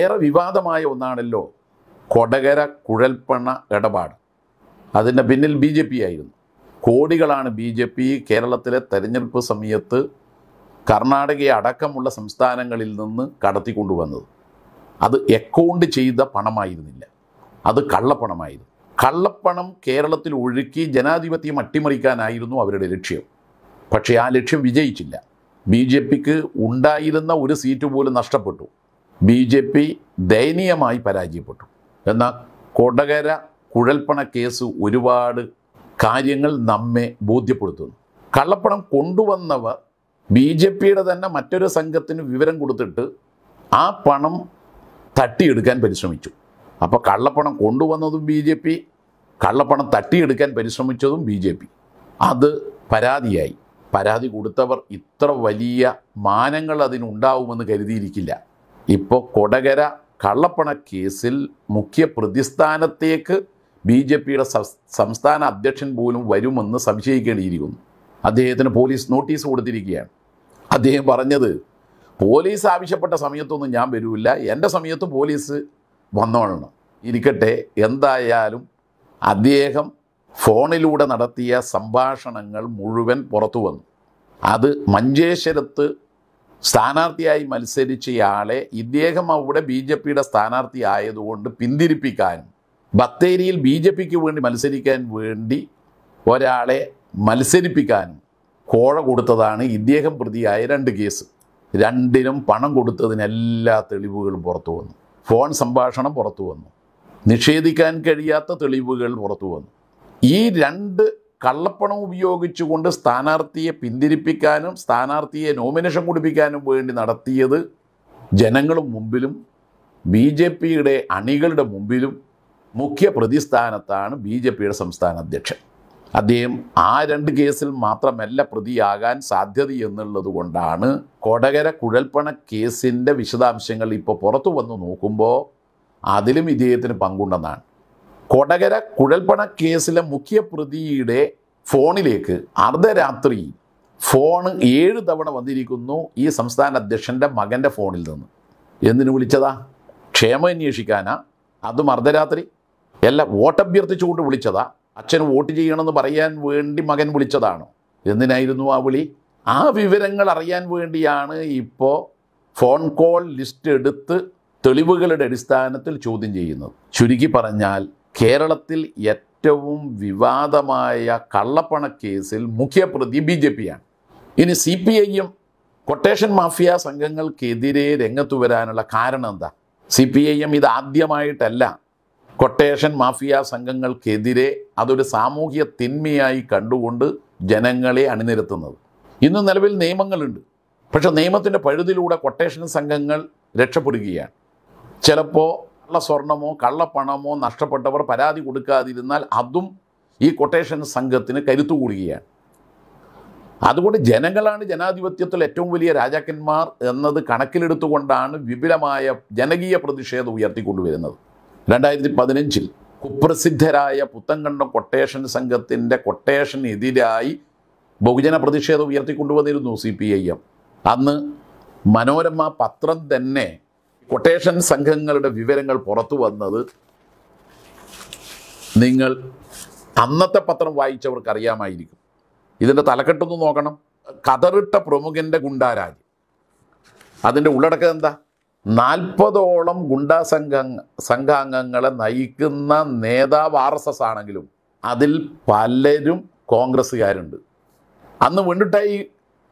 ഏറെ വിവാദമായ ഒന്നാണല്ലോ കൊടകര കുഴൽപ്പണ ഇടപാട് അതിൻ്റെ പിന്നിൽ ബി ജെ പി ആയിരുന്നു കോടികളാണ് ബി ജെ പി കേരളത്തിലെ തെരഞ്ഞെടുപ്പ് സമയത്ത് കർണാടകയെ അടക്കമുള്ള സംസ്ഥാനങ്ങളിൽ നിന്ന് കടത്തിക്കൊണ്ടുവന്നത് അത് അക്കൗണ്ട് ചെയ്ത പണമായിരുന്നില്ല അത് കള്ളപ്പണമായിരുന്നു കള്ളപ്പണം കേരളത്തിൽ ഒഴുക്കി ജനാധിപത്യം അട്ടിമറിക്കാനായിരുന്നു അവരുടെ ലക്ഷ്യം പക്ഷേ ആ ലക്ഷ്യം വിജയിച്ചില്ല ബി ജെ പിക്ക് ഉണ്ടായിരുന്ന ഒരു സീറ്റ് പോലും നഷ്ടപ്പെട്ടു ബി ജെ പി ദയനീയമായി പരാജയപ്പെട്ടു എന്നാൽ കൊടകര കുഴൽപ്പണ കേസ് ഒരുപാട് കാര്യങ്ങൾ നമ്മെ ബോധ്യപ്പെടുത്തുന്നു കള്ളപ്പണം കൊണ്ടുവന്നവർ ബി ജെ പിയുടെ തന്നെ മറ്റൊരു സംഘത്തിന് വിവരം കൊടുത്തിട്ട് ആ പണം തട്ടിയെടുക്കാൻ പരിശ്രമിച്ചു അപ്പോൾ കള്ളപ്പണം കൊണ്ടുവന്നതും ബി ജെ പി കള്ളപ്പണം തട്ടിയെടുക്കാൻ പരിശ്രമിച്ചതും ബി ജെ പി അത് പരാതിയായി പരാതി കൊടുത്തവർ ഇത്ര വലിയ മാനങ്ങൾ അതിനുണ്ടാവുമെന്ന് കരുതിയിരിക്കില്ല ഇപ്പോൾ കൊടകര കള്ളപ്പണ കേസിൽ മുഖ്യ പ്രതിസ്ഥാനത്തേക്ക് ബി ജെ പിയുടെ സംസ്ഥാന അധ്യക്ഷൻ പോലും വരുമെന്ന് സംശയിക്കേണ്ടിയിരിക്കുന്നു അദ്ദേഹത്തിന് പോലീസ് നോട്ടീസ് കൊടുത്തിരിക്കുകയാണ് അദ്ദേഹം പറഞ്ഞത് പോലീസ് ആവശ്യപ്പെട്ട സമയത്തൊന്നും ഞാൻ വരില്ല എൻ്റെ സമയത്ത് പോലീസ് വന്നോളണം ഇരിക്കട്ടെ എന്തായാലും അദ്ദേഹം ഫോണിലൂടെ നടത്തിയ സംഭാഷണങ്ങൾ മുഴുവൻ പുറത്തു വന്നു അത് മഞ്ചേശ്വരത്ത് സ്ഥാനാർത്ഥിയായി മത്സരിച്ചയാളെ ഇദ്ദേഹം അവിടെ ബി ജെ പിയുടെ സ്ഥാനാർത്ഥി ആയതുകൊണ്ട് പിന്തിരിപ്പിക്കാനും ബത്തേരിയിൽ ബി ജെ പിക്ക് വേണ്ടി മത്സരിക്കാൻ വേണ്ടി ഒരാളെ മത്സരിപ്പിക്കാനും കോഴ കൊടുത്തതാണ് ഇദ്ദേഹം പ്രതിയായ രണ്ട് കേസ് രണ്ടിനും പണം കൊടുത്തതിന് എല്ലാ തെളിവുകളും പുറത്തു വന്നു ഫോൺ സംഭാഷണം പുറത്തു വന്നു നിഷേധിക്കാൻ കഴിയാത്ത തെളിവുകൾ പുറത്തു വന്നു ഈ രണ്ട് കള്ളപ്പണം ഉപയോഗിച്ചുകൊണ്ട് സ്ഥാനാർത്ഥിയെ പിന്തിരിപ്പിക്കാനും സ്ഥാനാർത്ഥിയെ നോമിനേഷൻ കുടിപ്പിക്കാനും വേണ്ടി നടത്തിയത് ജനങ്ങളും മുമ്പിലും ബി ജെ പിയുടെ അണികളുടെ മുമ്പിലും മുഖ്യ പ്രതിസ്ഥാനത്താണ് ബി ജെ പിയുടെ സംസ്ഥാന അധ്യക്ഷൻ അദ്ദേഹം ആ രണ്ട് കേസിൽ മാത്രമല്ല പ്രതിയാകാൻ സാധ്യതയെന്നുള്ളത് കൊണ്ടാണ് കൊടകര കുഴൽപ്പണ കേസിൻ്റെ വിശദാംശങ്ങൾ ഇപ്പോൾ പുറത്തു വന്ന് നോക്കുമ്പോൾ അതിലും ഇദ്ദേഹത്തിന് പങ്കുണ്ടെന്നാണ് കൊടകര കുഴൽപ്പണ കേസിലെ മുഖ്യ പ്രതിയുടെ ഫോണിലേക്ക് അർദ്ധരാത്രി ഫോൺ ഏഴ് തവണ വന്നിരിക്കുന്നു ഈ സംസ്ഥാന അധ്യക്ഷൻ്റെ മകൻ്റെ ഫോണിൽ നിന്ന് എന്തിനു വിളിച്ചതാ ക്ഷേമം അന്വേഷിക്കാനാ അതും അർദ്ധരാത്രി എല്ലാം വോട്ട് അഭ്യർത്ഥിച്ചുകൊണ്ട് വിളിച്ചതാ അച്ഛൻ വോട്ട് ചെയ്യണമെന്ന് പറയാൻ വേണ്ടി മകൻ വിളിച്ചതാണോ എന്തിനായിരുന്നു ആ വിളി ആ വിവരങ്ങൾ അറിയാൻ വേണ്ടിയാണ് ഇപ്പോൾ ഫോൺ കോൾ ലിസ്റ്റ് എടുത്ത് തെളിവുകളുടെ അടിസ്ഥാനത്തിൽ ചോദ്യം ചെയ്യുന്നത് ചുരുക്കി പറഞ്ഞാൽ കേരളത്തിൽ ഏറ്റവും വിവാദമായ കള്ളപ്പണ കേസിൽ മുഖ്യപ്രതി ബി ജെ പിയാണ് ഇനി സി പി ഐയും കൊട്ടേഷൻ മാഫിയ സംഘങ്ങൾക്കെതിരെ രംഗത്തു വരാനുള്ള കാരണം എന്താ സി പി ഐ എം ഇത് ആദ്യമായിട്ടല്ല കൊട്ടേഷൻ മാഫിയ സംഘങ്ങൾക്കെതിരെ അതൊരു സാമൂഹ്യ തിന്മയായി കണ്ടുകൊണ്ട് ജനങ്ങളെ അണിനിരത്തുന്നത് ഇന്ന് നിലവിൽ നിയമങ്ങളുണ്ട് പക്ഷെ നിയമത്തിൻ്റെ പഴുതിലൂടെ കൊട്ടേഷൻ സംഘങ്ങൾ രക്ഷപ്പെടുകയാണ് ചിലപ്പോൾ സ്വർണമോ കള്ളപ്പണമോ നഷ്ടപ്പെട്ടവർ പരാതി കൊടുക്കാതിരുന്നാൽ അതും ഈ കൊട്ടേഷൻ സംഘത്തിന് കരുത്തുകൂടുകയാണ് അതുകൊണ്ട് ജനങ്ങളാണ് ജനാധിപത്യത്തിൽ ഏറ്റവും വലിയ രാജാക്കന്മാർ എന്നത് കണക്കിലെടുത്തുകൊണ്ടാണ് വിപുലമായ ജനകീയ പ്രതിഷേധം ഉയർത്തിക്കൊണ്ടുവരുന്നത് രണ്ടായിരത്തി പതിനഞ്ചിൽ കുപ്രസിദ്ധരായ പുത്തങ്കണ്ടം കൊട്ടേഷൻ സംഘത്തിൻ്റെ കൊട്ടേഷനെതിരായി ബഹുജന പ്രതിഷേധം ഉയർത്തിക്കൊണ്ടുവന്നിരുന്നു സി പി ഐ എം അന്ന് മനോരമ പത്രം തന്നെ കൊട്ടേഷൻ സംഘങ്ങളുടെ വിവരങ്ങൾ പുറത്തു വന്നത് നിങ്ങൾ അന്നത്തെ പത്രം വായിച്ചവർക്ക് അറിയാമായിരിക്കും ഇതിൻ്റെ തലക്കെട്ടൊന്ന് നോക്കണം കതറിട്ട പ്രമുഖൻ്റെ ഗുണ്ടാരാജ് അതിൻ്റെ ഉള്ളടക്കം എന്താ നാൽപ്പതോളം ഗുണ്ടാ സംഘ സംഘാംഗങ്ങളെ നയിക്കുന്ന നേതാവ് ആർ എസ് എസ് ആണെങ്കിലും അതിൽ പലരും കോൺഗ്രസ്സുകാരുണ്ട് അന്ന് വീണ്ടിട്ടായി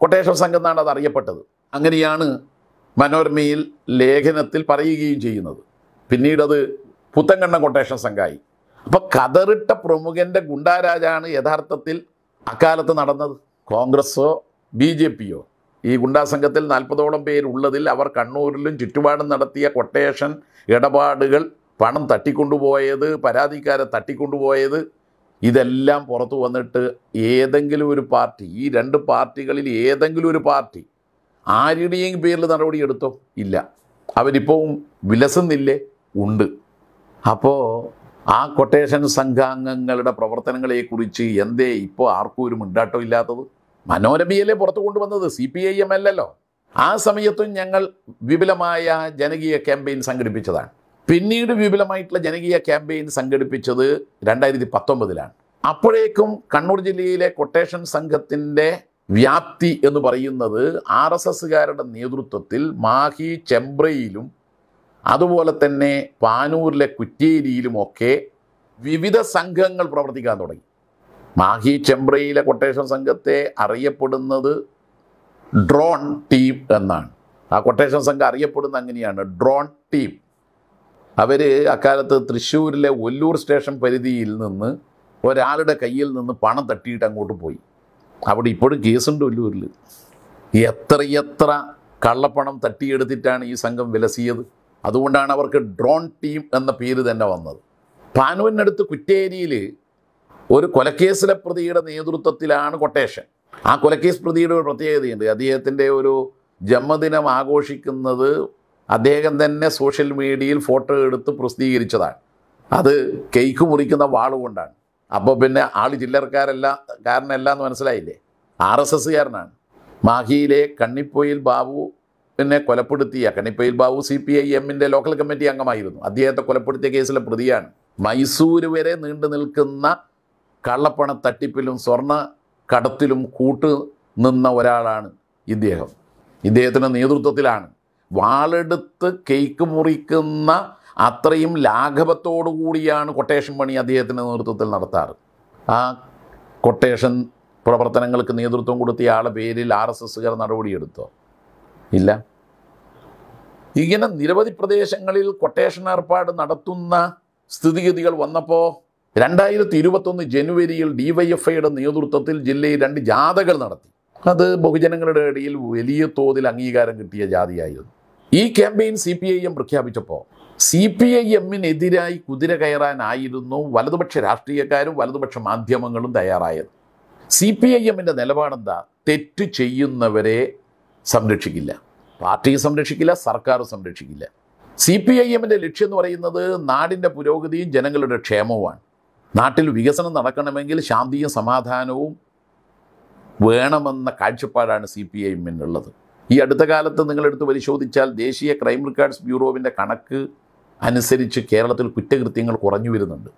കൊട്ടേഷൻ സംഘം എന്നാണ് അത് അറിയപ്പെട്ടത് അങ്ങനെയാണ് മനോരമയിൽ ലേഖനത്തിൽ പറയുകയും ചെയ്യുന്നത് പിന്നീടത് പുത്തൻകണ്ണൻ കൊട്ടേഷൻ സംഘായി അപ്പോൾ കതറിട്ട പ്രമുഖൻ്റെ ഗുണ്ടാരാജാണ് യഥാർത്ഥത്തിൽ അക്കാലത്ത് നടന്നത് കോൺഗ്രസ്സോ ബി ജെ പിയോ ഈ ഗുണ്ടാ സംഘത്തിൽ നാൽപ്പതോളം പേരുള്ളതിൽ അവർ കണ്ണൂരിലും ചുറ്റുപാടും നടത്തിയ കൊട്ടേഷൻ ഇടപാടുകൾ പണം തട്ടിക്കൊണ്ടുപോയത് പരാതിക്കാരെ തട്ടിക്കൊണ്ടുപോയത് ഇതെല്ലാം പുറത്തു വന്നിട്ട് ഏതെങ്കിലും ഒരു പാർട്ടി ഈ രണ്ട് പാർട്ടികളിൽ ഏതെങ്കിലും ഒരു പാർട്ടി ആരുടെയും പേരിൽ നടപടി എടുത്തോ ഇല്ല അവരിപ്പോൾ വിലസുന്നില്ലേ ഉണ്ട് അപ്പോൾ ആ കൊട്ടേഷൻ സംഘാംഗങ്ങളുടെ പ്രവർത്തനങ്ങളെക്കുറിച്ച് എന്തേ ഇപ്പോൾ ആർക്കും ഒരു മുണ്ടാട്ടം ഇല്ലാത്തത് മനോരമയല്ലേ പുറത്തു കൊണ്ടുവന്നത് സി പി ഐ എം അല്ലല്ലോ ആ സമയത്തും ഞങ്ങൾ വിപുലമായ ജനകീയ ക്യാമ്പയിൻ സംഘടിപ്പിച്ചതാണ് പിന്നീട് വിപുലമായിട്ടുള്ള ജനകീയ ക്യാമ്പയിൻ സംഘടിപ്പിച്ചത് രണ്ടായിരത്തി പത്തൊമ്പതിലാണ് അപ്പോഴേക്കും കണ്ണൂർ ജില്ലയിലെ കൊട്ടേഷൻ സംഘത്തിൻ്റെ വ്യാപ്തി എന്ന് പറയുന്നത് ആർ എസ് എസ്സുകാരുടെ നേതൃത്വത്തിൽ മാഹി ചെമ്പ്രയിലും അതുപോലെ തന്നെ പാനൂരിലെ കുറ്റേരിയിലുമൊക്കെ വിവിധ സംഘങ്ങൾ പ്രവർത്തിക്കാൻ തുടങ്ങി മാഹി ചെമ്പ്രയിലെ കൊട്ടേഷൻ സംഘത്തെ അറിയപ്പെടുന്നത് ഡ്രോൺ ടീം എന്നാണ് ആ കൊട്ടേഷൻ സംഘം അറിയപ്പെടുന്നത് അങ്ങനെയാണ് ഡ്രോൺ ടീം അവർ അക്കാലത്ത് തൃശ്ശൂരിലെ ഒല്ലൂർ സ്റ്റേഷൻ പരിധിയിൽ നിന്ന് ഒരാളുടെ കയ്യിൽ നിന്ന് പണം തട്ടിയിട്ട് അങ്ങോട്ട് പോയി അവിടെ ഇപ്പോഴും കേസുണ്ട് വല്ലൂരിൽ എത്രയെത്ര കള്ളപ്പണം തട്ടിയെടുത്തിട്ടാണ് ഈ സംഘം വിലസിയത് അതുകൊണ്ടാണ് അവർക്ക് ഡ്രോൺ ടീം എന്ന പേര് തന്നെ വന്നത് പാനുവിനടുത്ത് കുറ്റേരിയിൽ ഒരു കൊലക്കേസിലെ പ്രതിയുടെ നേതൃത്വത്തിലാണ് കൊട്ടേഷൻ ആ കൊലക്കേസ് പ്രതിയുടെ ഒരു പ്രത്യേകതയുണ്ട് അദ്ദേഹത്തിൻ്റെ ഒരു ജന്മദിനം ആഘോഷിക്കുന്നത് അദ്ദേഹം തന്നെ സോഷ്യൽ മീഡിയയിൽ ഫോട്ടോ എടുത്ത് പ്രസിദ്ധീകരിച്ചതാണ് അത് കേക്ക് മുറിക്കുന്ന വാളുകൊണ്ടാണ് അപ്പോൾ പിന്നെ ആൾ ചില്ലറക്കാരല്ല കാരനല്ല എന്ന് മനസ്സിലായില്ലേ ആർ എസ് കാരനാണ് മാഹിയിലെ കണ്ണിപ്പൊയിൽ പിന്നെ കൊലപ്പെടുത്തിയ Kannipoyil Babu C P I എമ്മിൻ്റെ ലോക്കൽ കമ്മിറ്റി അംഗമായിരുന്നു അദ്ദേഹത്തെ കൊലപ്പെടുത്തിയ കേസിലെ പ്രതിയാണ് മൈസൂർ വരെ നീണ്ടു നിൽക്കുന്ന കള്ളപ്പണ തട്ടിപ്പിലും സ്വർണ്ണ കടത്തിലും കൂട്ട് നിന്ന ഒരാളാണ് ഇദ്ദേഹം ഇദ്ദേഹത്തിൻ്റെ നേതൃത്വത്തിലാണ് വാളെടുത്ത് കേക്ക് മുറിക്കുന്ന അത്രയും ലാഘവത്തോടു കൂടിയാണ് കൊട്ടേഷൻ പണി അദ്ദേഹത്തിൻ്റെ നേതൃത്വത്തിൽ നടത്താറ് ആ കൊട്ടേഷൻ പ്രവർത്തനങ്ങൾക്ക് നേതൃത്വം കൊടുത്തിയ ആളെ പേരിൽ ആർ എസ് എസ്സുകാർ നടപടിയെടുത്തോ ഇല്ല ഇങ്ങനെ നിരവധി പ്രദേശങ്ങളിൽ കൊട്ടേഷൻ ഏർപ്പാട് നടത്തുന്ന സ്ഥിതിഗതികൾ വന്നപ്പോൾ രണ്ടായിരത്തി ഇരുപത്തൊന്ന് ജനുവരിയിൽ ഡിവൈഎഫ്ഐയുടെ നേതൃത്വത്തിൽ ജില്ലയിൽ രണ്ട് ജാഥകൾ നടത്തി അത് ബഹുജനങ്ങളുടെ ഇടയിൽ വലിയ തോതിൽ അംഗീകാരം കിട്ടിയ ജാതിയായിരുന്നു ഈ campaign C P I M പ്രഖ്യാപിച്ചപ്പോൾ സി പി ഐ എമ്മിനെതിരായി കുതിര കയറാനായിരുന്നു വലതുപക്ഷ രാഷ്ട്രീയക്കാരും വലതുപക്ഷ മാധ്യമങ്ങളും തയ്യാറായത് സി പി ഐ എമ്മിൻ്റെ നിലപാടെന്താ തെറ്റ് ചെയ്യുന്നവരെ സംരക്ഷിക്കില്ല പാർട്ടി സംരക്ഷിക്കില്ല സർക്കാർ സംരക്ഷിക്കില്ല സി പി ഐ എമ്മിൻ്റെ ലക്ഷ്യം എന്ന് പറയുന്നത് നാടിൻ്റെ പുരോഗതിയും ജനങ്ങളുടെ ക്ഷേമവുമാണ് നാട്ടിൽ വികസനം നടക്കണമെങ്കിൽ ശാന്തിയും സമാധാനവും വേണമെന്ന കാഴ്ചപ്പാടാണ് സി പി ഐ എമ്മിനുള്ളത് ഈ അടുത്ത കാലത്ത് നിങ്ങളെടുത്ത് പരിശോധിച്ചാൽ ദേശീയ ക്രൈം റെക്കോർഡ്സ് ബ്യൂറോവിൻ്റെ കണക്ക് അനുസരിച്ച് കേരളത്തിൽ കുറ്റകൃത്യങ്ങൾ കുറഞ്ഞു വരുന്നുണ്ട്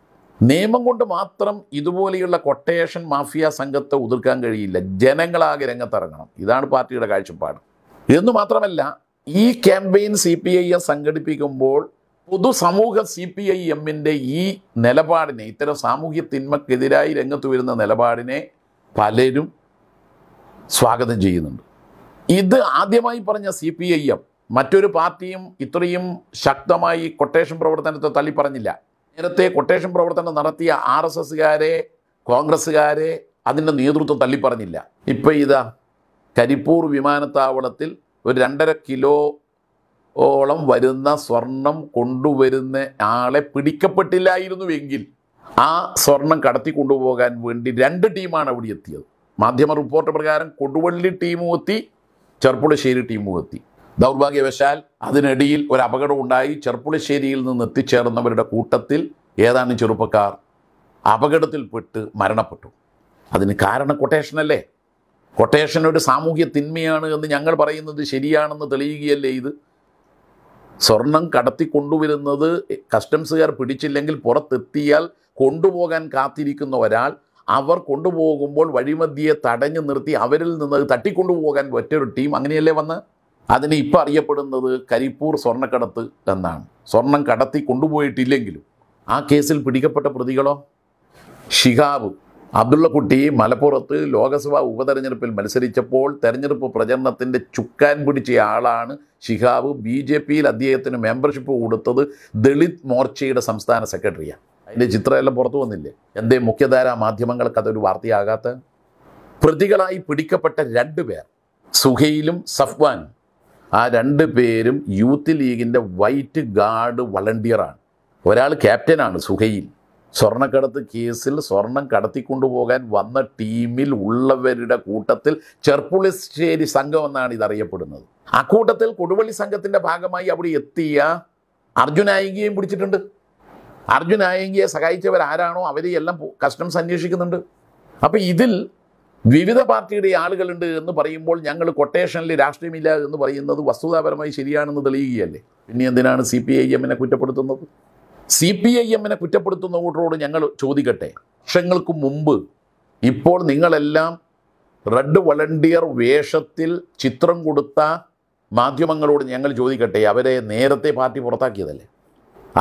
നിയമം കൊണ്ട് മാത്രം ഇതുപോലെയുള്ള കൊട്ടേഷൻ മാഫിയ സംഘത്തെ ഉതിർക്കാൻ കഴിയില്ല ജനങ്ങളാകെ രംഗത്തിറങ്ങണം ഇതാണ് പാർട്ടിയുടെ കാഴ്ചപ്പാട് എന്ന് മാത്രമല്ല ഈ campaign C P I M സംഘടിപ്പിക്കുമ്പോൾ പൊതുസമൂഹ സി പി ഐ എമ്മിൻ്റെ ഈ നിലപാടിനെ ഇത്തരം സാമൂഹ്യ തിന്മക്കെതിരായി രംഗത്ത് വരുന്ന നിലപാടിനെ പലരും സ്വാഗതം ചെയ്യുന്നുണ്ട് ഇത് ആദ്യമായി പറഞ്ഞ സി പി ഐ എം മറ്റൊരു പാർട്ടിയും ഇത്രയും ശക്തമായി കൊട്ടേഷൻ പ്രവർത്തനത്തെ തള്ളിപ്പറഞ്ഞില്ല നേരത്തെ കൊട്ടേഷൻ പ്രവർത്തനം നടത്തിയ ആർ എസ് എസ്സുകാരെ കോൺഗ്രസ്സുകാരെ അതിൻ്റെ നേതൃത്വം തള്ളിപ്പറഞ്ഞില്ല ഇപ്പം ഇതാ കരിപ്പൂർ വിമാനത്താവളത്തിൽ ഒരു രണ്ടര കിലോ ഓളം വരുന്ന സ്വർണം കൊണ്ടുവരുന്ന ആളെ പിടിക്കപ്പെട്ടില്ലായിരുന്നുവെങ്കിൽ ആ സ്വർണം കടത്തി കൊണ്ടുപോകാൻ വേണ്ടി രണ്ട് ടീമാണ് അവിടെ എത്തിയത് മാധ്യമ റിപ്പോർട്ട് പ്രകാരം കൊടുവള്ളി ടീമും എത്തി ചെർപ്പുളശ്ശേരി ടീമും എത്തി ദൗർഭാഗ്യവശാൽ അതിനിടയിൽ ഒരു അപകടം ഉണ്ടായി ചെറുപ്പുളശ്ശേരിയിൽ നിന്ന് എത്തിച്ചേർന്നവരുടെ കൂട്ടത്തിൽ ഏതാനും ചെറുപ്പക്കാർ അപകടത്തിൽപ്പെട്ട് മരണപ്പെട്ടു അതിന് കാരണം കൊട്ടേഷനല്ലേ കൊട്ടേഷൻ ഒരു സാമൂഹ്യ തിന്മയാണ് എന്ന് ഞങ്ങൾ പറയുന്നത് ശരിയാണെന്ന് തെളിയുകയല്ലേ ഇത് സ്വർണം കടത്തിക്കൊണ്ടുവരുന്നത് കസ്റ്റംസുകാർ പിടിച്ചില്ലെങ്കിൽ പുറത്തെത്തിയാൽ കൊണ്ടുപോകാൻ കാത്തിരിക്കുന്ന ഒരാൾ അവർ കൊണ്ടുപോകുമ്പോൾ വഴിമധ്യയെ തടഞ്ഞു നിർത്തി അവരിൽ നിന്ന് തട്ടിക്കൊണ്ടുപോകാൻ മറ്റൊരു ടീം അങ്ങനെയല്ലേ വന്ന് അതിന് ഇപ്പോൾ അറിയപ്പെടുന്നത് കരിപ്പൂർ സ്വർണ്ണക്കടത്ത് എന്നാണ് സ്വർണം കടത്തി കൊണ്ടുപോയിട്ടില്ലെങ്കിലും ആ കേസിൽ പിടിക്കപ്പെട്ട പ്രതികളോ ഷിഹാബ് അബ്ദുള്ളക്കുട്ടി മലപ്പുറത്ത് ലോകസഭാ ഉപതെരഞ്ഞെടുപ്പിൽ മത്സരിച്ചപ്പോൾ തെരഞ്ഞെടുപ്പ് പ്രചരണത്തിൻ്റെ ചുക്കാൻ പിടിച്ച ആളാണ് ഷിഹാബ് ബി ജെ പിയിൽ അദ്ദേഹത്തിന് മെമ്പർഷിപ്പ് കൊടുത്തത് ദളിത് മോർച്ചയുടെ സംസ്ഥാന സെക്രട്ടറിയാണ് അതിൻ്റെ ചിത്രമെല്ലാം പുറത്തു വന്നില്ലേ എന്തേ മുഖ്യധാരാ മാധ്യമങ്ങൾക്ക് അതൊരു വാർത്തയാകാത്ത പ്രതികളായി പിടിക്കപ്പെട്ട പേർ സുഹയിലും സഫ്വാനും ആ രണ്ട് പേരും യൂത്ത് ലീഗിൻ്റെ വൈറ്റ് ഗാർഡ് വളണ്ടിയറാണ് ഒരാൾ ക്യാപ്റ്റനാണ് സുഹൈൽ സ്വർണ്ണക്കടത്ത് കേസിൽ സ്വർണം കടത്തിക്കൊണ്ടുപോകാൻ വന്ന ടീമിൽ ഉള്ളവരുടെ കൂട്ടത്തിൽ ചെർപ്പുളിശ്ശേരി സംഘം എന്നാണ് ഇതറിയപ്പെടുന്നത് ആ കൂട്ടത്തിൽ കൊടുവള്ളി സംഘത്തിൻ്റെ ഭാഗമായി അവിടെ എത്തിയ അർജുനായിങ്കിയെയും പിടിച്ചിട്ടുണ്ട് അർജുനായിങ്കിയെ സഹായിച്ചവരാരാണോ അവരെയെല്ലാം കസ്റ്റംസ് അന്വേഷിക്കുന്നുണ്ട് അപ്പോൾ ഇതിൽ വിവിധ പാർട്ടിയുടെ ആളുകളുണ്ട് എന്ന് പറയുമ്പോൾ ഞങ്ങൾ കൊട്ടേഷനിൽ രാഷ്ട്രീയമില്ല എന്ന് പറയുന്നത് വസ്തുതാപരമായി ശരിയാണെന്ന് തെളിയുകയല്ലേ പിന്നെ എന്തിനാണ് സി പി ഐ എമ്മിനെ കുറ്റപ്പെടുത്തുന്നത് സി പി ഐ എമ്മിനെ കുറ്റപ്പെടുത്തുന്നവരോട് ഞങ്ങൾ ചോദിക്കട്ടെ വർഷങ്ങൾക്ക് മുമ്പ് ഇപ്പോൾ നിങ്ങളെല്ലാം റെഡ് വളണ്ടിയർ വേഷത്തിൽ ചിത്രം കൊടുത്ത മാധ്യമങ്ങളോട് ഞങ്ങൾ ചോദിക്കട്ടെ അവരെ നേരത്തെ പാർട്ടി പുറത്താക്കിയതല്ലേ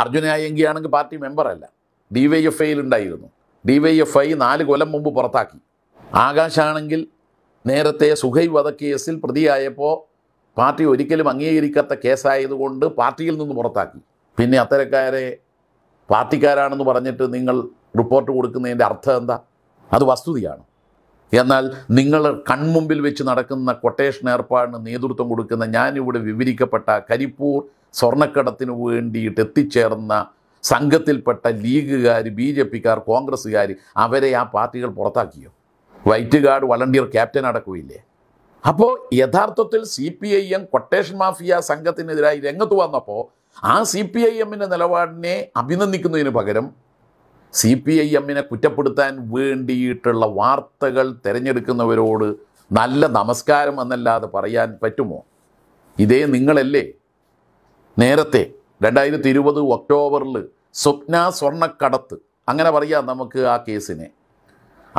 അർജുന ആണെങ്കിൽ പാർട്ടി മെമ്പറല്ല ഡി വൈ എഫ് ഐയിൽ ഉണ്ടായിരുന്നു ഡി വൈ എഫ് ഐ നാല് കൊല്ലം മുമ്പ് പുറത്താക്കി ആകാശാണെങ്കിൽ നേരത്തെ സുഹൈബ് വധക്കേസിൽ പ്രതിയായപ്പോൾ പാർട്ടി ഒരിക്കലും അംഗീകരിക്കാത്ത കേസായതുകൊണ്ട് പാർട്ടിയിൽ നിന്ന് പുറത്താക്കി പിന്നെ അത്തരക്കാരെ പാർട്ടിക്കാരാണെന്ന് പറഞ്ഞിട്ട് നിങ്ങൾ റിപ്പോർട്ട് കൊടുക്കുന്നതിൻ്റെ അർത്ഥം എന്താ അത് വസ്തുതയാണ് എന്നാൽ നിങ്ങൾ കൺമുമ്പിൽ വെച്ച് നടക്കുന്ന കൊട്ടേഷൻ ഏർപ്പാടിന് നേതൃത്വം കൊടുക്കുന്ന ഞാനിവിടെ വിവരിക്കപ്പെട്ട കരിപ്പൂർ സ്വർണ്ണക്കടത്തിന് വേണ്ടിയിട്ട് എത്തിച്ചേർന്ന സംഘത്തിൽപ്പെട്ട ലീഗുകാർ ബി ജെ പിക്കാർ കോൺഗ്രസ്സുകാർ അവരെ ആ പാർട്ടികൾ പുറത്താക്കിയോ വൈറ്റ് ഗാർഡ് വളണ്ടിയർ ക്യാപ്റ്റൻ അടക്കുകയില്ലേ അപ്പോൾ യഥാർത്ഥത്തിൽ C P I M quotation mafia സംഘത്തിനെതിരായി രംഗത്ത് വന്നപ്പോൾ ആ സി പി ഐ എമ്മിൻ്റെ നിലപാടിനെ അഭിനന്ദിക്കുന്നതിന് പകരം സി പി ഐ എമ്മിനെ കുറ്റപ്പെടുത്താൻ വേണ്ടിയിട്ടുള്ള വാർത്തകൾ തിരഞ്ഞെടുക്കുന്നവരോട് നല്ല നമസ്കാരം എന്നല്ലാതെ പറയാൻ പറ്റുമോ ഇതേ നിങ്ങളല്ലേ നേരത്തെ രണ്ടായിരത്തി ഇരുപത് ഒക്ടോബറിൽ സ്വപ്ന സ്വർണ്ണക്കടത്ത് അങ്ങനെ പറയാം നമുക്ക് ആ കേസിനെ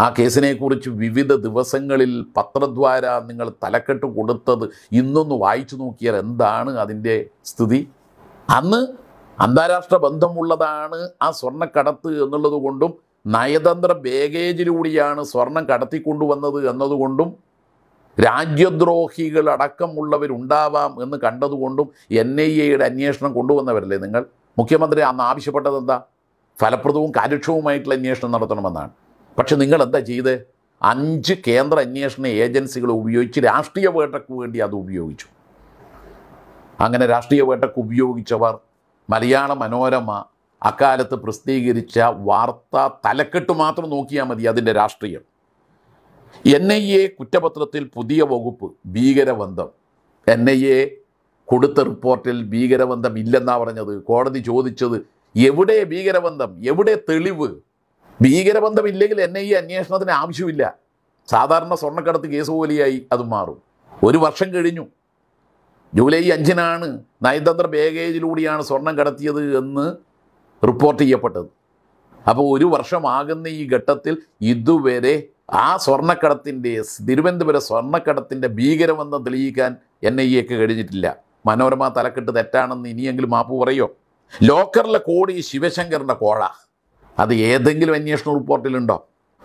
ആ കേസിനെക്കുറിച്ച് വിവിധ ദിവസങ്ങളിൽ പത്രദ്വാര നിങ്ങൾ തലക്കെട്ട് കൊടുത്തത് ഇന്നൊന്ന് വായിച്ചു നോക്കിയാൽ എന്താണ് അതിൻ്റെ സ്ഥിതി അന്ന് അന്താരാഷ്ട്ര ബന്ധമുള്ളതാണ് ആ സ്വർണ്ണക്കടത്ത് എന്നുള്ളത് കൊണ്ടും നയതന്ത്ര ബേഗേജിലൂടെയാണ് സ്വർണം കടത്തിക്കൊണ്ടുവന്നത് എന്നതുകൊണ്ടും രാജ്യദ്രോഹികൾ അടക്കമുള്ളവരുണ്ടാവാം എന്ന് കണ്ടതുകൊണ്ടും എൻ ഐ എയുടെ അന്വേഷണം കൊണ്ടുവന്നവരല്ലേ നിങ്ങൾ മുഖ്യമന്ത്രി അന്ന് ആവശ്യപ്പെട്ടത് എന്താ ഫലപ്രദവും കാര്യക്ഷമവുമായിട്ടുള്ള അന്വേഷണം നടത്തണമെന്നാണ് പക്ഷെ നിങ്ങൾ എന്താ ചെയ്ത് അഞ്ച് കേന്ദ്ര അന്വേഷണ ഏജൻസികളെ ഉപയോഗിച്ച് രാഷ്ട്രീയ വേട്ടയ്ക്ക് വേണ്ടി അത് ഉപയോഗിച്ചു അങ്ങനെ രാഷ്ട്രീയ വേട്ടയ്ക്ക് ഉപയോഗിച്ചവർ മലയാള മനോരമ അക്കാലത്ത് പ്രസിദ്ധീകരിച്ച വാർത്ത തലക്കെട്ട് മാത്രം നോക്കിയാൽ മതി അതിൻ്റെ രാഷ്ട്രീയം എൻ ഐ എ കുറ്റപത്രത്തിൽ പുതിയ വകുപ്പ് ഭീകരബന്ധം എൻ ഐ എ കൊടുത്ത റിപ്പോർട്ടിൽ ഭീകരബന്ധം ഇല്ലെന്നാണ് പറഞ്ഞത് കോടതി ചോദിച്ചത് എവിടെ ഭീകരബന്ധം എവിടെ തെളിവ് ഭീകരബന്ധമില്ലെങ്കിൽ എന്നെ ഈ അന്വേഷണത്തിന് ആവശ്യമില്ല സാധാരണ സ്വർണ്ണക്കടത്ത് കേസ് പോലെയായി അത് മാറും ഒരു വർഷം കഴിഞ്ഞു ജൂലൈ അഞ്ചിനാണ് നയതന്ത്ര ബാഗേജിലൂടെയാണ് സ്വർണം കടത്തിയത് എന്ന് റിപ്പോർട്ട് ചെയ്യപ്പെട്ടത് അപ്പോൾ ഒരു വർഷമാകുന്ന ഈ ഘട്ടത്തിൽ ഇതുവരെ ആ സ്വർണ്ണക്കടത്തിൻ്റെ തിരുവനന്തപുരം സ്വർണ്ണക്കടത്തിൻ്റെ ഭീകരബന്ധം തെളിയിക്കാൻ എൻ ഐ എക്ക് കഴിഞ്ഞിട്ടില്ല മനോരമ തലക്കെട്ട് തെറ്റാണെന്ന് ഇനിയെങ്കിലും മാപ്പ് പറയോ ലോക്കറിലെ കോടി ശിവശങ്കറിൻ്റെ കോഴ അത് ഏതെങ്കിലും അന്വേഷണ റിപ്പോർട്ടിലുണ്ടോ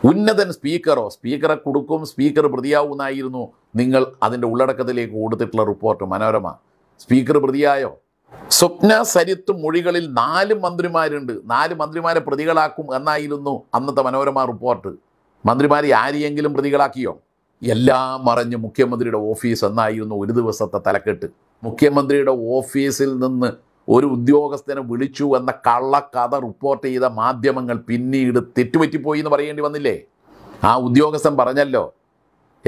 ഉന്നതൻ സ്പീക്കറോ സ്പീക്കറെ കൊടുക്കും സ്പീക്കർ പ്രതിയാവുമെന്നായിരുന്നു നിങ്ങൾ അതിൻ്റെ ഉള്ളടക്കത്തിലേക്ക് കൊടുത്തിട്ടുള്ള റിപ്പോർട്ട് മനോരമ സ്പീക്കർ പ്രതിയായോ സ്വപ്ന സരിത്ത് മൊഴികളിൽ നാല് മന്ത്രിമാരുണ്ട് നാല് മന്ത്രിമാരെ പ്രതികളാക്കും എന്നായിരുന്നു അന്നത്തെ മനോരമ റിപ്പോർട്ട് മന്ത്രിമാരെ ആരെയെങ്കിലും പ്രതികളാക്കിയോ എല്ലാം മറിഞ്ഞ് മുഖ്യമന്ത്രിയുടെ ഓഫീസ് എന്നായിരുന്നു ഒരു ദിവസത്തെ തലക്കെട്ട് മുഖ്യമന്ത്രിയുടെ ഓഫീസിൽ നിന്ന് ഒരു ഉദ്യോഗസ്ഥനെ വിളിച്ചു എന്ന കള്ളക്കഥ റിപ്പോർട്ട് ചെയ്ത മാധ്യമങ്ങൾ പിന്നീട് തെറ്റുപറ്റിപ്പോയി എന്ന് പറയേണ്ടി വന്നില്ലേ ആ ഉദ്യോഗസ്ഥൻ പറഞ്ഞല്ലോ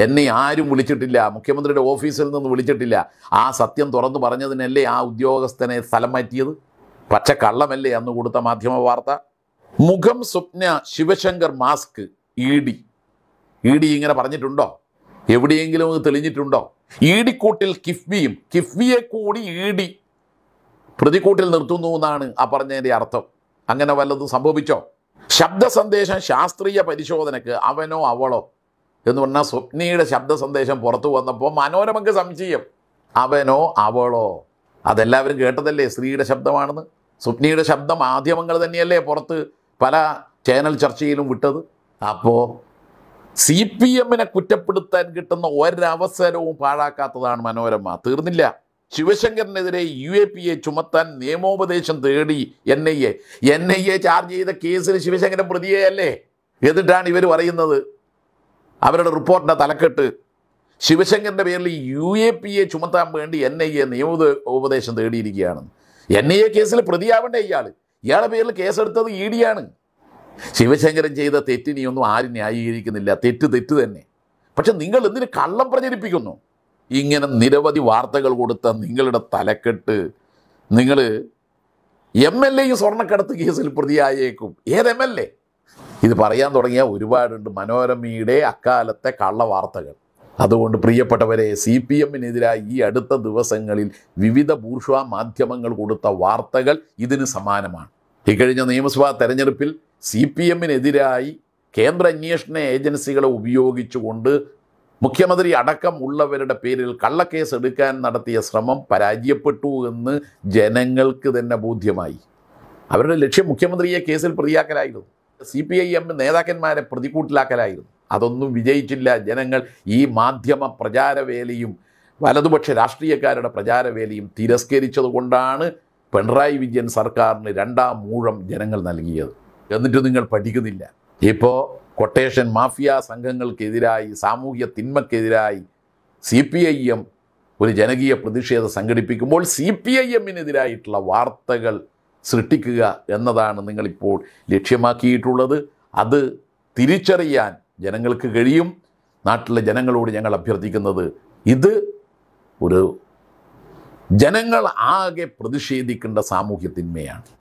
എന്നെ ആരും വിളിച്ചിട്ടില്ല മുഖ്യമന്ത്രിയുടെ ഓഫീസിൽ നിന്ന് വിളിച്ചിട്ടില്ല ആ സത്യം തുറന്നു പറഞ്ഞതിനല്ലേ ആ ഉദ്യോഗസ്ഥനെ സ്ഥലം മാറ്റിയത് പച്ച കള്ളമല്ലേ അന്ന് കൊടുത്ത മാധ്യമ വാർത്ത മുഖം Swapna Sivasankar mask E D E D ഇങ്ങനെ പറഞ്ഞിട്ടുണ്ടോ എവിടെയെങ്കിലും അത് തെളിഞ്ഞിട്ടുണ്ടോ ഇ കൂട്ടിൽ കിഫ്ബിയും കിഫ്ബിയെ കൂടി ഇ ഡി പ്രതിക്കൂട്ടിൽ നിർത്തുന്നു എന്നാണ് ആ പറഞ്ഞതിൻ്റെ അർത്ഥം അങ്ങനെ വല്ലതും സംഭവിച്ചോ ശബ്ദ സന്ദേശം ശാസ്ത്രീയ പരിശോധനയ്ക്ക് അവനോ അവളോ എന്ന് പറഞ്ഞാൽ സ്വപ്നിയുടെ ശബ്ദ സന്ദേശം പുറത്തു വന്നപ്പോൾ മനോരമയ്ക്ക് സംശയം അവനോ അവളോ അതെല്ലാവരും കേട്ടതല്ലേ സ്ത്രീയുടെ ശബ്ദമാണെന്ന് സ്വപ്നിയുടെ ശബ്ദം മാധ്യമങ്ങൾ തന്നെയല്ലേ പുറത്ത് പല ചാനൽ ചർച്ചയിലും വിട്ടത് അപ്പോൾ സി പി എമ്മിനെ കുറ്റപ്പെടുത്താൻ കിട്ടുന്ന ഒരവസരവും പാഴാക്കാത്തതാണ് മനോരമ തീർന്നില്ല ശിവശങ്കറിനെതിരെ യു എ പി എ ചുമത്താൻ നിയമോപദേശം തേടി N I A N I A charge ചെയ്ത കേസിൽ ശിവശങ്കരൻ പ്രതിയെയല്ലേ എന്നിട്ടാണ് ഇവർ പറയുന്നത് അവരുടെ റിപ്പോർട്ടിൻ്റെ തലക്കെട്ട് ശിവശങ്കറിൻ്റെ പേരിൽ യു എ പി എ ചുമത്താൻ വേണ്ടി എൻ ഐ എ നിയമ ഉപദേശം തേടിയിരിക്കുകയാണ് എൻ ഐ എ കേസിൽ പ്രതിയാവേണ്ട ഇയാൾ ഇയാളുടെ പേരിൽ കേസെടുത്തത് ഇ ഡിയാണ് ശിവശങ്കരൻ ചെയ്ത തെറ്റിനെയൊന്നും ആരും ന്യായീകരിക്കുന്നില്ല തെറ്റ് തെറ്റ് തന്നെ പക്ഷെ നിങ്ങൾ എന്തിന് കള്ളം പ്രചരിപ്പിക്കുന്നു ഇങ്ങനെ നിരവധി വാർത്തകൾ കൊടുത്ത നിങ്ങളുടെ തലക്കെട്ട് നിങ്ങൾ എം എൽ എയും സ്വർണ്ണക്കടത്ത് കേസിൽ പ്രതിയായേക്കും ഏത് എം എൽ എ ഇത് പറയാൻ തുടങ്ങിയ ഒരുപാടുണ്ട് മനോരമയുടെ അക്കാലത്തെ കള്ള വാർത്തകൾ അതുകൊണ്ട് പ്രിയപ്പെട്ടവരെ സി പി എമ്മിനെതിരായി ഈ അടുത്ത ദിവസങ്ങളിൽ വിവിധ ബൂർഷ്വ മാധ്യമങ്ങൾ കൊടുത്ത വാർത്തകൾ ഇതിന് സമാനമാണ് ഇക്കഴിഞ്ഞ നിയമസഭാ തെരഞ്ഞെടുപ്പിൽ സി പി എമ്മിനെതിരായി കേന്ദ്ര അന്വേഷണ ഏജൻസികളെ ഉപയോഗിച്ചുകൊണ്ട് മുഖ്യമന്ത്രി അടക്കം ഉള്ളവരുടെ പേരിൽ കള്ളക്കേസ് എടുക്കാൻ നടത്തിയ ശ്രമം പരാജയപ്പെട്ടു എന്ന് ജനങ്ങൾക്ക് തന്നെ ബോധ്യമായി അവരുടെ ലക്ഷ്യം മുഖ്യമന്ത്രിയെ കേസിൽ പ്രതിയാക്കലായിരുന്നു സി പി ഐ എം നേതാക്കന്മാരെ പ്രതിക്കൂട്ടിലാക്കലായിരുന്നു അതൊന്നും വിജയിച്ചില്ല ജനങ്ങൾ ഈ മാധ്യമ പ്രചാരവേലയും വലതുപക്ഷ രാഷ്ട്രീയക്കാരുടെ പ്രചാരവേലയും തിരസ്കരിച്ചതുകൊണ്ടാണ് പിണറായി വിജയൻ സർക്കാരിന് രണ്ടാം മൂഴം ജനങ്ങൾ നൽകിയത് എന്നിട്ട് നിങ്ങൾ പഠിക്കുന്നില്ല ഇപ്പോൾ കൊട്ടേഷൻ മാഫിയ സംഘങ്ങൾക്കെതിരായി സാമൂഹ്യ തിന്മക്കെതിരായി സി പി ഐ എം ഒരു ജനകീയ പ്രതിഷേധം സംഘടിപ്പിക്കുമ്പോൾ സി പി ഐ എമ്മിനെതിരായിട്ടുള്ള വാർത്തകൾ സൃഷ്ടിക്കുക എന്നതാണ് നിങ്ങളിപ്പോൾ ലക്ഷ്യമാക്കിയിട്ടുള്ളത് അത് തിരിച്ചറിയാൻ ജനങ്ങൾക്ക് കഴിയും നാട്ടിലെ ജനങ്ങളോട് ഞങ്ങൾ അഭ്യർത്ഥിക്കുന്നത് ഇത് ഒരു ജനങ്ങൾ ആകെ പ്രതിഷേധിക്കേണ്ട സാമൂഹ്യത്തിന്മയാണ്